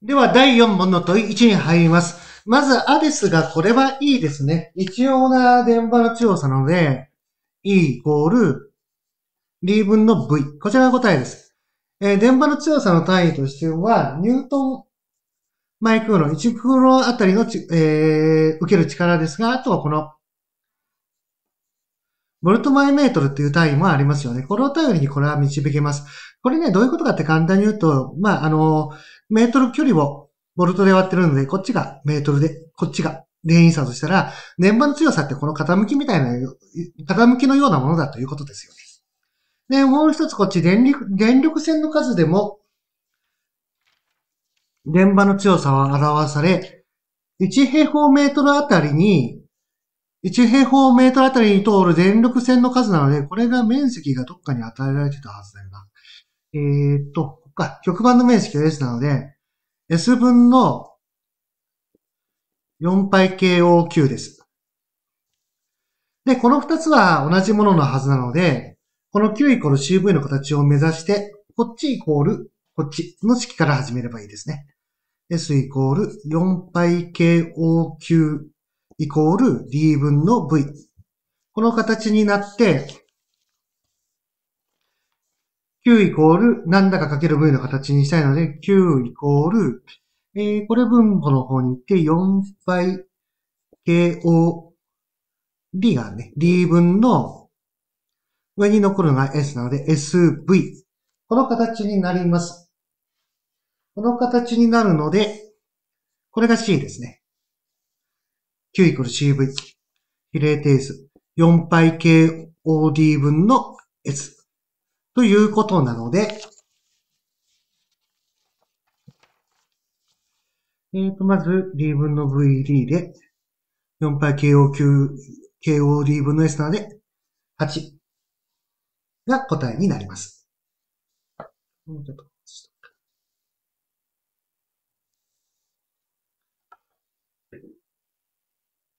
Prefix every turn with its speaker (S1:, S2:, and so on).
S1: では、第4問の問い1に入ります。まず、アですが、これはいいですね。一応な電波の強さなので、E イコール、D 分の V。こちらが答えです。えー、電波の強さの単位としては、ニュートンマイクロの1クロあたりのえー、受ける力ですが、あとはこのボルトマイメートルっていう単位もありますよね。これを頼りにこれは導けます。これね、どういうことかって簡単に言うと、まあ、あの、メートル距離をボルトで割ってるので、こっちがメートルで、こっちが電位差としたら、年波の強さってこの傾きみたいな、傾きのようなものだということですよね。で、もう一つこっち電力、電力線の数でも、電波の強さは表され、1平方メートルあたりに1平方メートルあたりに通る電力線の数なので、これが面積がどっかに与えられてたはずだよな。えー、っと、こっか、極板の面積が S なので、S 分の 4πKOQ です。で、この2つは同じもののはずなので、この Q イコール CV の形を目指して、こっちイコール、こっちの式から始めればいいですね。S イコール 4πKOQ イコール D 分の V。この形になって、Q イコール、何だかかける V の形にしたいので、Q イコール、えー、これ分母の方に行って、4倍 KOD がね、D 分の上に残るのが S なので、SV。この形になります。この形になるので、これが C ですね。Q イコール CV 比例定数4 π KOD 分の S ということなので、えっ、ー、と、まず D 分の VD で4 π KOQ、KOD 分の S なので8が答えになります。もうちょっと